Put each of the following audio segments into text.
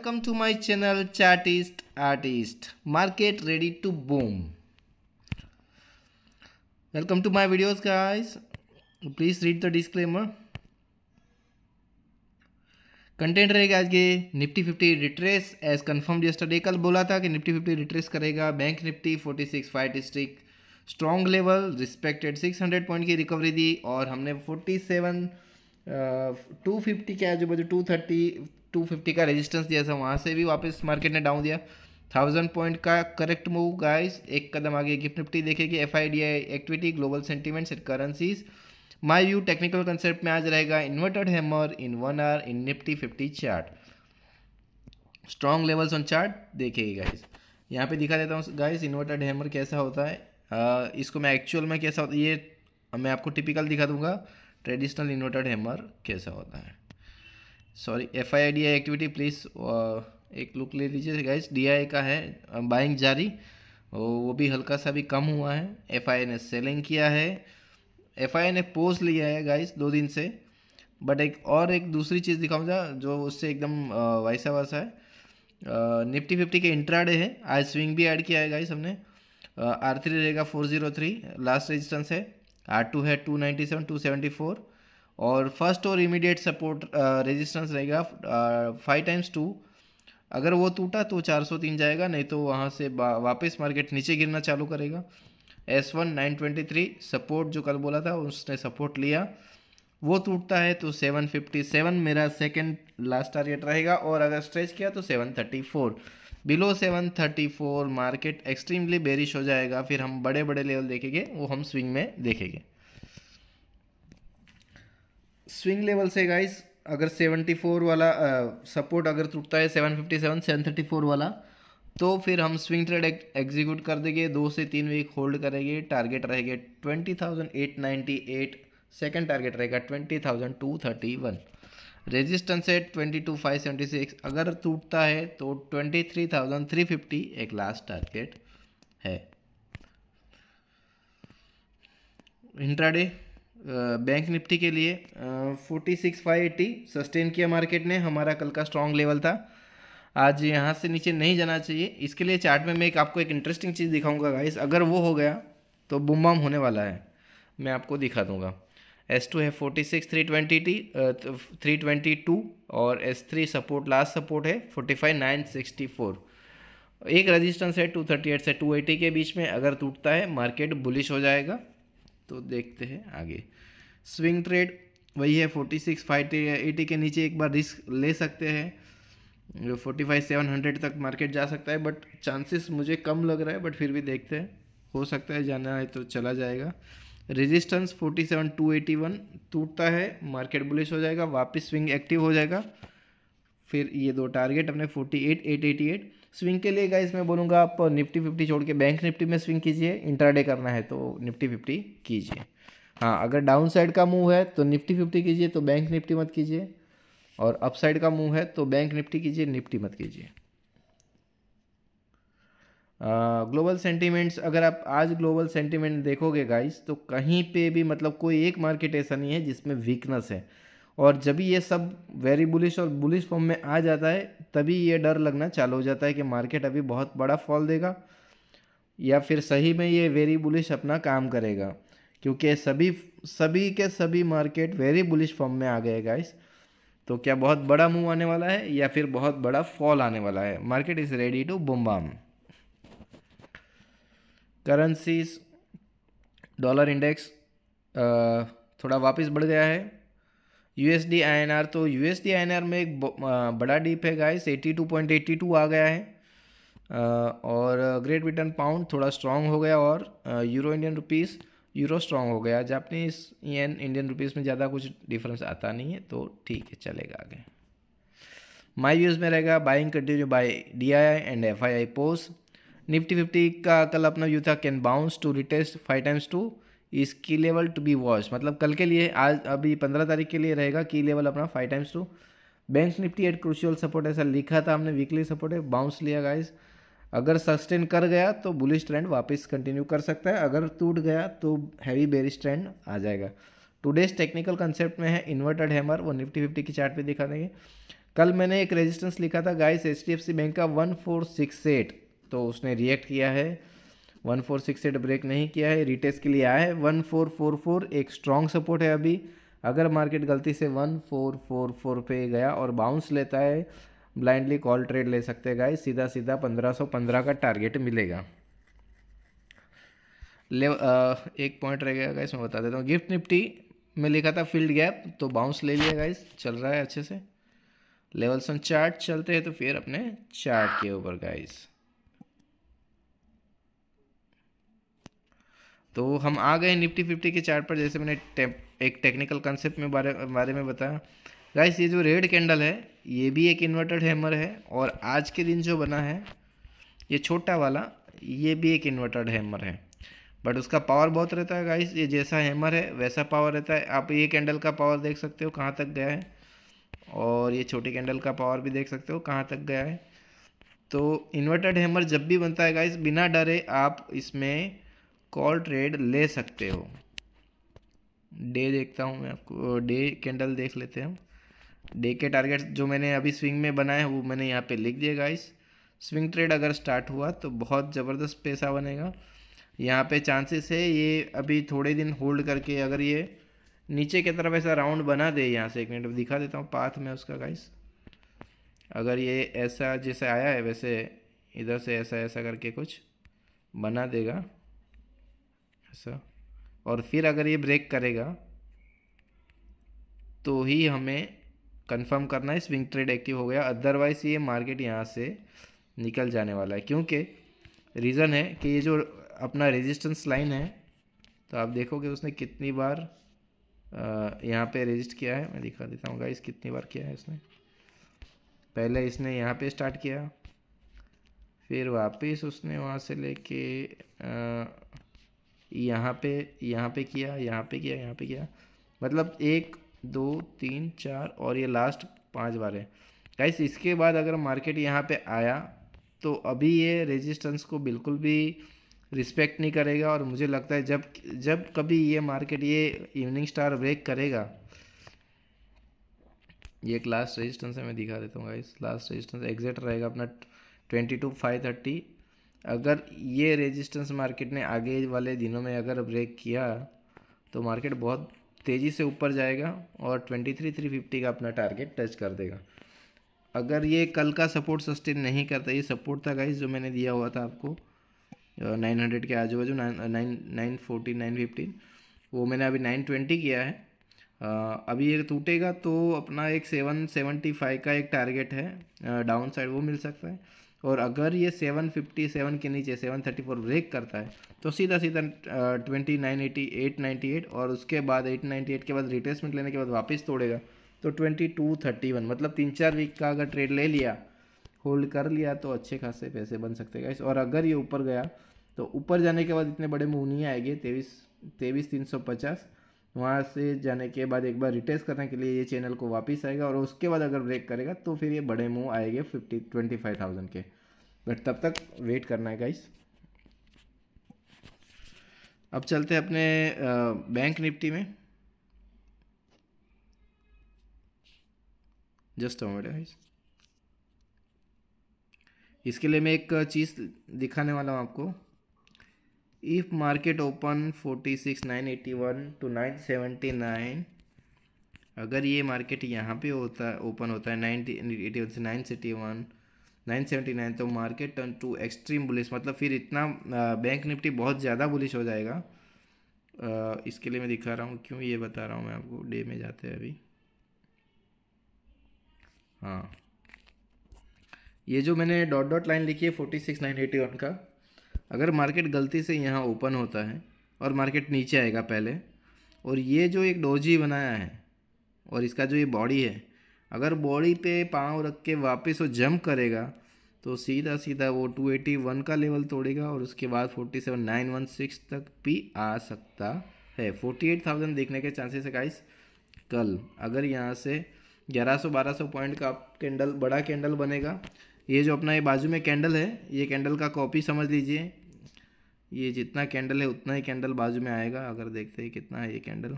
welcome to my channel chartist artist market ready to boom welcome to my videos guys please read the disclaimer content रहेगा आज के Nifty fifty retrace as confirm yesterday कल बोला था कि Nifty fifty retrace करेगा bank Nifty forty six five district strong level respected six hundred point की recovery दी और हमने फोर्टी सेवन टू फिफ्टी के आजू बाजू टू थर्टी टू फिफ्टी का रेजिस्टेंस दिया था वहाँ से भी वापस मार्केट ने डाउन दिया थाउजेंड पॉइंट का करेक्ट मूव गाइस एक कदम आगे गिफ्ट निफ्टी देखेगी F I D I activity global sentiments and currencies my view technical concept में आज रहेगा inverted hammer in one R in Nifty fifty chart strong levels on chart देखेगी guys यहाँ पे दिखा देता हूँ गाइस इन्वर्टेड हैमर कैसा होता है आ, इसको मैं एक्चुअल में कैसा होता ये मैं आपको टिपिकल दिखा दूंगा ट्रेडिशनल इन्वर्टेड हैमर कैसा होता है sorry F I D I activity please एक लुक ले लीजिए गाइज डी आई का है बाइंग uh, जारी वो भी हल्का सा भी कम हुआ है एफ आई ने सेलिंग किया है एफ आई ने पोज लिया है गाइज दो दिन से बट एक और एक दूसरी चीज़ दिखाऊंगा जो उससे एकदम uh, वैसा वैसा है निफ्टी uh, फिफ्टी के इंट्राडे है आज स्विंग भी ऐड किया है गाइस हमने आर थ्री रहेगा four zero three last resistance है आर टू है two ninety seven two seventy four और फर्स्ट और इमीडिएट सपोर्ट रेजिस्टेंस रहेगा फाइव टाइम्स टू अगर वो टूटा तो चार सौ तीन जाएगा नहीं तो वहाँ से वापस मार्केट नीचे गिरना चालू करेगा S one nine twenty three support जो कल बोला था उसने सपोर्ट लिया वो टूटता है तो सेवन फिफ्टी सेवन मेरा सेकेंड लास्ट टारगेट रहेगा और अगर स्ट्रेच किया तो seven thirty four below seven thirty four market extremely bearish हो जाएगा फिर हम बड़े बड़े लेवल देखेंगे वो हम स्विंग में देखेंगे स्विंग लेवल से गाइस अगर सेवनटी फोर वाला सपोर्ट अगर टूटता है seven seven seven fifty thirty four वाला तो फिर हम स्विंग ट्रेड एग्जीक्यूट कर देंगे दो से तीन वीक होल्ड करेंगे टारगेट रहेगा twenty thousand eight ninety eight second target रहेगा twenty thousand two thirty one resistance है twenty two five seventy six अगर टूटता है तो twenty three thousand three fifty एक लास्ट टारगेट है इंट्राडे बैंक निफ्टी के लिए forty six five eighty sustain किया मार्केट ने हमारा कल का स्ट्रॉन्ग लेवल था आज यहाँ से नीचे नहीं जाना चाहिए इसके लिए चार्ट में मैं एक आपको एक इंटरेस्टिंग चीज़ दिखाऊंगा गाइस अगर वो हो गया तो बुमबाम होने वाला है मैं आपको दिखा दूंगा एस टू है forty six three twenty T three twenty two और S three support last support है forty five nine sixty four एक रजिस्टेंस है टू थर्टी एट से टू एटी के बीच में अगर टूटता है मार्केट बुलिश हो जाएगा तो देखते हैं आगे स्विंग ट्रेड वही है फोर्टी सिक्स फाइव एटी के नीचे एक बार रिस्क ले सकते हैं फोर्टी फाइव सेवन हंड्रेड तक मार्केट जा सकता है बट चांसेस मुझे कम लग रहा है बट फिर भी देखते हैं हो सकता है जाना है तो चला जाएगा resistance forty seven two eighty one टूटता है मार्केट बुलिश हो जाएगा वापस स्विंग एक्टिव हो जाएगा फिर ये दो टारगेट अपने forty eight eight eighty eight swing के लिए गाइस मैं बोलूँगा आप निफ्टी फिफ्टी छोड़ के बैंक निफ्टी में स्विंग कीजिए इंट्राडे करना है तो निफ्टी फिफ्टी कीजिए हाँ अगर डाउन साइड का मूव है तो निफ्टी फिफ्टी कीजिए तो बैंक निफ्टी मत कीजिए और अप साइड का मूव है तो बैंक निफ्टी कीजिए निफ्टी मत कीजिए ग्लोबल सेंटीमेंट्स अगर आप आज ग्लोबल सेंटीमेंट देखोगे गाइस तो कहीं पे भी मतलब कोई एक मार्केट ऐसा नहीं है जिसमें वीकनेस है और जब भी ये सब वेरी बुलिश और बुलिश फॉर्म में आ जाता है तभी ये डर लगना चालू हो जाता है कि मार्केट अभी बहुत बड़ा फॉल देगा या फिर सही में ये वेरी बुलिश अपना काम करेगा क्योंकि सभी सभी के सभी मार्केट वेरी बुलिश फॉर्म में आ गए गाइस तो क्या बहुत बड़ा मूव आने वाला है या फिर बहुत बड़ा फॉल आने वाला है market is ready to boom bam currencies dollar index थोड़ा वापस बढ़ गया है U S D I N R तो U S D I N R में एक बड़ा डीप है guys eighty two point eighty two आ गया है और ग्रेट ब्रिटेन पाउंड थोड़ा स्ट्रांग हो गया और euro Indian rupees euro strong हो गया जापनीज येन इंडियन रुपीस में ज़्यादा कुछ डिफरेंस आता नहीं है तो ठीक है चलेगा आगे माई व्यूज़ में रहेगा buying continue by D I I and F I I post Nifty fifty का कल अपना व्यू था can bounce to retest five times two is key level to be watch मतलब कल के लिए आज अभी पंद्रह तारीख के लिए रहेगा की लेवल अपना five times two bank Nifty at crucial support ऐसा लिखा था हमने वीकली सपोर्ट है बाउंस लिया गाइज अगर सस्टेन कर गया तो बुलिश ट्रेंड वापस कंटिन्यू कर सकता है अगर टूट गया तो हैवी बेरिश ट्रेंड आ जाएगा टूडेज टेक्निकल कंसेप्ट में है इन्वर्टेड हैमर वो निफ्टी फिफ्टी की चार्ट पे दिखा देंगे कल मैंने एक रेजिस्टेंस लिखा था गाइस एच बैंक का वन फोर सिक्स एट तो उसने रिएक्ट किया है one four six eight break नहीं किया है रिटेस्ट के लिए आया है वन फोर फोर फोर एक स्ट्रॉन्ग सपोर्ट है अभी अगर मार्केट गलती से वन फोर फोर फोर पे गया और बाउंस लेता है ब्लाइंडली कॉल ट्रेड ले सकते गाय सीधा सीधा पंद्रह सौ पंद्रह का टारगेट मिलेगा ले आ, एक पॉइंट रह गया गाइस मैं बता देता हूँ गिफ्ट निफ्टी में लिखा था फील्ड गैप तो बाउंस ले लिया गाइस चल रहा है अच्छे से लेवल्स ऑन चार्ट चलते हैं तो फिर अपने चार्ट के ऊपर गाइस तो हम आ गए निफ्टी फिफ्टी के चार्ट पर जैसे मैंने एक टेक्निकल कंसेप्ट में बारे बारे में बताया गाइस ये जो रेड कैंडल है ये भी एक इन्वर्टेड हैमर है और आज के दिन जो बना है ये छोटा वाला ये भी एक इन्वर्टेड हैमर है बट उसका पावर बहुत रहता है गाइस ये जैसा हैमर है वैसा पावर रहता है आप ये कैंडल का पावर देख सकते हो कहाँ तक गया है और ये छोटी कैंडल का पावर भी देख सकते हो कहाँ तक गया है तो इन्वर्टेड हैमर जब भी बनता है गाइस बिना डरे आप इसमें कॉल ट्रेड ले सकते हो डे देखता हूँ मैं आपको डे कैंडल देख लेते हैं डे के टारगेट जो मैंने अभी स्विंग में बनाए वो मैंने यहाँ पे लिख दिया गाइस स्विंग ट्रेड अगर स्टार्ट हुआ तो बहुत ज़बरदस्त पैसा बनेगा यहाँ पे चांसेस है ये अभी थोड़े दिन होल्ड करके अगर ये नीचे की तरफ ऐसा राउंड बना दे यहाँ से एक मिनट दिखा देता हूँ पाथ में उसका गाइस अगर ये ऐसा जैसे आया है वैसे इधर से ऐसा ऐसा करके कुछ बना देगा ऐसा और फिर अगर ये ब्रेक करेगा तो ही हमें कंफर्म करना है स्विंग ट्रेड एक्टिव हो गया अदरवाइज़ ये मार्केट यहाँ से निकल जाने वाला है क्योंकि रीज़न है कि ये जो अपना रेजिस्टेंस लाइन है तो आप देखोगे उसने कितनी बार यहाँ पे रजिस्ट किया है मैं दिखा देता हूँ गाइस कितनी बार किया है इसने पहले इसने यहाँ पे स्टार्ट किया फिर वापस उसने वहाँ से लेके यहाँ पे यहाँ पे किया यहाँ पे किया यहाँ पे किया मतलब एक दो तीन चार और ये लास्ट पाँच बार है गाइस इसके बाद अगर मार्केट यहाँ पे आया तो अभी ये रेजिस्टेंस को बिल्कुल भी रिस्पेक्ट नहीं करेगा और मुझे लगता है जब जब कभी ये मार्केट ये इवनिंग स्टार ब्रेक करेगा ये एक लास्ट रेजिस्टेंस है मैं दिखा देता हूँ गाइस लास्ट रेजिस्टेंस एग्जैक्ट रहेगा अपना ट्वेंटी टू फाइव थर्टी अगर ये रेजिस्टेंस मार्केट ने आगे वाले दिनों में अगर ब्रेक किया तो मार्केट बहुत तेज़ी से ऊपर जाएगा और ट्वेंटी थ्री थ्री फिफ्टी का अपना टारगेट टच कर देगा अगर ये कल का सपोर्ट सस्टेन नहीं करता ये सपोर्ट था गाइज जो मैंने दिया हुआ था आपको नाइन हंड्रेड के आजू बाजू nine nine nine nine fifteen वो मैंने अभी नाइन ट्वेंटी किया है आ, अभी ये टूटेगा तो अपना एक सेवन सेवेंटी फाइव का एक टारगेट है डाउन साइड वो मिल सकता है और अगर ये 757 के नीचे 734 ब्रेक करता है तो सीधा सीधा twenty nine eighty eight ninety eight और उसके बाद एट नाइन्टी एट के बाद रिटेसमेंट लेने के बाद वापस तोड़ेगा तो ट्वेंटी टू थर्टी वन मतलब तीन चार वीक का अगर ट्रेड ले लिया होल्ड कर लिया तो अच्छे खासे पैसे बन सकते हैं और अगर ये ऊपर गया तो ऊपर जाने के बाद इतने बड़े मूव नहीं आएंगे तेईस तेईस तीन सौ पचास वहाँ से जाने के बाद एक बार रिटेस्ट करने के लिए ये चैनल को वापस आएगा और उसके बाद अगर ब्रेक करेगा तो फिर ये बड़े मुँह आएंगे फिफ्टी ट्वेंटी फाइव थाउजेंड के बट तब तक वेट करना है गाइस अब चलते हैं अपने बैंक निफ्टी में जस्ट मोमेंट गाइस इसके लिए मैं एक चीज़ दिखाने वाला हूँ आपको if market open nine to nine अगर ये मार्केट यहाँ पे होता है ओपन होता है नाइन एटी वन से nine sixty one nine seventy nine तो market turn to extreme bullish मतलब फिर इतना बैंक निफ्टी बहुत ज़्यादा बुलिश हो जाएगा इसके लिए मैं दिखा रहा हूँ क्यों ये बता रहा हूँ मैं आपको डे में जाते हैं अभी हाँ ये जो मैंने डॉट डॉट लाइन लिखी है forty six nine eighty one का अगर मार्केट गलती से यहाँ ओपन होता है और मार्केट नीचे आएगा पहले और ये जो एक डोजी बनाया है और इसका जो ये बॉडी है अगर बॉडी पे पाँव रख के वापस वो जंप करेगा तो सीधा सीधा वो 281 का लेवल तोड़ेगा और उसके बाद 47916 तक भी आ सकता है 48,000 देखने के चांसेस है गाइस कल अगर यहाँ से 1100-1200 पॉइंट का कैंडल बड़ा कैंडल बनेगा ये जो अपना ये बाजू में कैंडल है ये कैंडल का कॉपी समझ लीजिए ये जितना कैंडल है उतना ही कैंडल बाजू में आएगा अगर देखते हैं कितना है ये कैंडल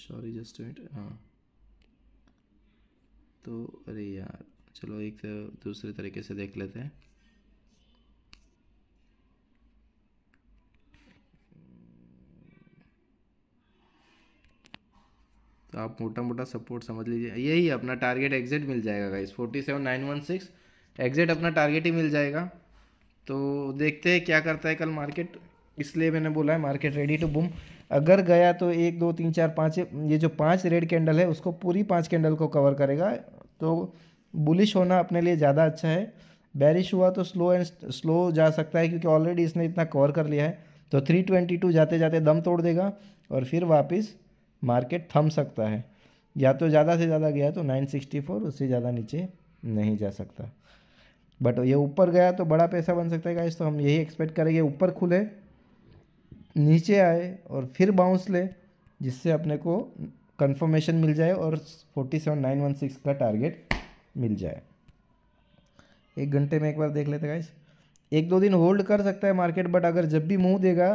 सॉरी जस्ट मिनट हाँ तो अरे यार चलो एक दूसरे तरीके से देख लेते हैं तो आप मोटा मोटा सपोर्ट समझ लीजिए यही अपना टारगेट एग्जिट मिल जाएगा guys forty seven nine one six exit अपना टारगेट ही मिल जाएगा तो देखते हैं क्या करता है कल मार्केट इसलिए मैंने बोला है मार्केट रेडी टू बूम अगर गया तो एक दो तीन चार पाँच ये जो पाँच रेड कैंडल है उसको पूरी पाँच कैंडल को कवर करेगा तो बुलिश होना अपने लिए ज़्यादा अच्छा है बैरिश हुआ तो स्लो एंड स्लो जा सकता है क्योंकि ऑलरेडी इसने इतना कवर कर लिया है तो 322 जाते जाते दम तोड़ देगा और फिर वापस मार्केट थम सकता है या तो ज़्यादा से ज़्यादा गया तो 964 उससे ज़्यादा नीचे नहीं जा सकता बट ये ऊपर गया तो बड़ा पैसा बन सकता है गाइस तो हम यही एक्सपेक्ट करेंगे ऊपर खुले नीचे आए और फिर बाउंस ले जिससे अपने को कंफर्मेशन मिल जाए और forty seven nine one six का टारगेट मिल जाए एक घंटे में एक बार देख लेते गाइस एक दो दिन होल्ड कर सकता है मार्केट बट अगर जब भी मुँह देगा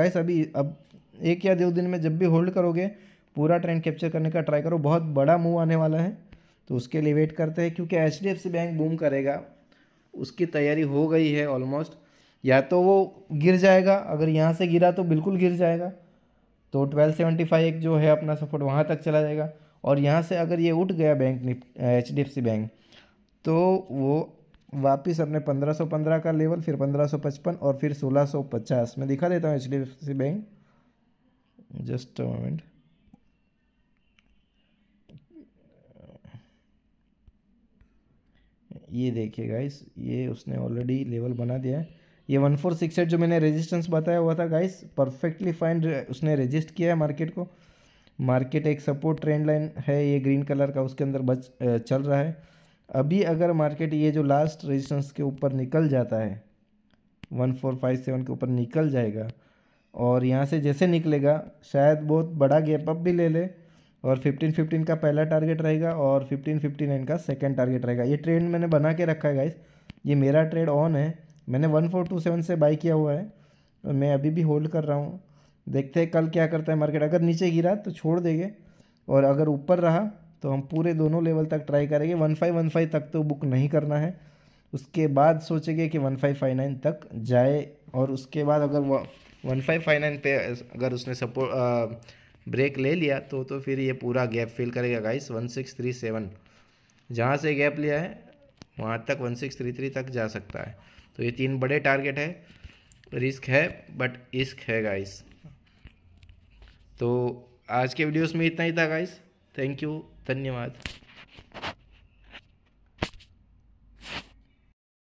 गाइस अभी अब एक या दो दिन में जब भी होल्ड करोगे पूरा ट्रेंड कैप्चर करने का ट्राई करो बहुत बड़ा मूव आने वाला है तो उसके लिए वेट करते हैं क्योंकि एच बैंक बूम करेगा उसकी तैयारी हो गई है ऑलमोस्ट या तो वो गिर जाएगा अगर यहाँ से गिरा तो बिल्कुल गिर जाएगा तो ट्वेल्व सेवेंटी फाइव जो है अपना सपोर्ट वहाँ तक चला जाएगा और यहाँ से अगर ये उठ गया bank H D F C bank तो वो वापस अपने पंद्रह सौ पंद्रह का लेवल फिर पंद्रह सौ पचपन और फिर सोलह सौ पचास मैं दिखा देता हूँ H D F C bank just moment ये देखिए गाइस ये उसने ऑलरेडी लेवल बना दिया है ये वन फोर सिक्स एट जो मैंने रेजिस्टेंस बताया हुआ था गाइस परफेक्टली फाइन उसने रजिस्ट किया है मार्केट को मार्केट एक सपोर्ट ट्रेंड लाइन है ये ग्रीन कलर का उसके अंदर बच चल रहा है अभी अगर मार्केट ये जो लास्ट रेजिस्टेंस के ऊपर निकल जाता है वन फोर फाइव सेवन के ऊपर निकल जाएगा और यहाँ से जैसे निकलेगा शायद बहुत बड़ा गैप अप भी ले ले और फिफ्टीन फिफ्टीन का पहला टारगेट रहेगा और फिफ्टीन फिफ्टी नाइन का सेकेंड टारगेट रहेगा ये ट्रेड मैंने बना के रखा है गाइस ये मेरा ट्रेड ऑन है मैंने वन फोर टू सेवन से बाई किया हुआ है और मैं अभी भी होल्ड कर रहा हूँ देखते हैं कल क्या करता है मार्केट अगर नीचे गिरा तो छोड़ देंगे और अगर ऊपर रहा तो हम पूरे दोनों लेवल तक ट्राई करेंगे वन फाइव वन फाइव तक तो बुक नहीं करना है उसके बाद सोचेंगे कि वन फाइव फाइव नाइन तक जाए और उसके बाद अगर वन फाइव फाइव नाइन पे अगर उसने सपोर्ट ब्रेक ले लिया तो तो फिर ये पूरा गैप फिल करेगा guys one six three seven जहाँ से गैप लिया है वहाँ तक वन सिक्स थ्री थ्री तक जा सकता है तो ये तीन बड़े टारगेट है रिस्क है बट इश्क है गाइस तो आज के वीडियोस में इतना ही था गाइस थैंक यू धन्यवाद